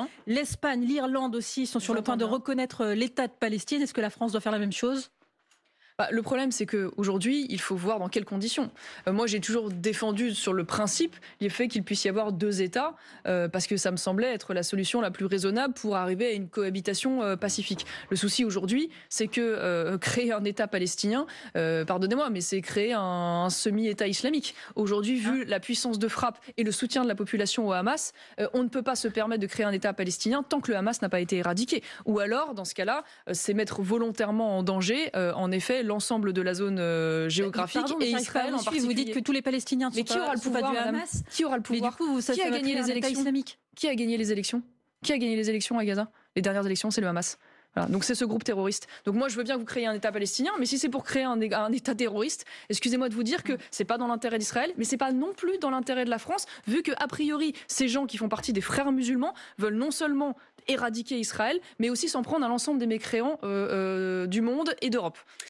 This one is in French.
Hein L'Espagne, l'Irlande aussi sont sur le point de hein. reconnaître euh, l'État de Palestine. Est-ce que la France doit faire la même chose bah, le problème, c'est qu'aujourd'hui, il faut voir dans quelles conditions. Euh, moi, j'ai toujours défendu sur le principe le fait qu'il puisse y avoir deux États, euh, parce que ça me semblait être la solution la plus raisonnable pour arriver à une cohabitation euh, pacifique. Le souci aujourd'hui, c'est que créer un État palestinien, pardonnez-moi, mais c'est créer un, un semi-État islamique. Aujourd'hui, vu hein la puissance de frappe et le soutien de la population au Hamas, on ne peut pas se permettre de créer un État palestinien tant que le Hamas n'a pas été éradiqué. Ou alors, dans ce cas-là, c'est mettre volontairement en danger, en effet, l'ensemble de la zone euh, bah, géographique et Israël en Vous dites que tous les Palestiniens ne qui aura le pouvoir du Hamas Qui aura le pouvoir Qui a gagné les élections Qui a gagné les élections Qui a gagné les élections à Gaza Les dernières élections, c'est le Hamas. donc c'est ce groupe terroriste. Donc moi je veux bien que vous créez un État palestinien, mais si c'est pour créer un, État terroriste, excusez-moi de vous dire que c'est pas dans l'intérêt d'Israël, mais c'est pas non plus dans l'intérêt de la France, vu que a priori ces gens qui font partie des frères musulmans veulent non seulement éradiquer Israël, mais aussi s'en prendre à l'ensemble des mécréants euh, euh, du monde et d'Europe.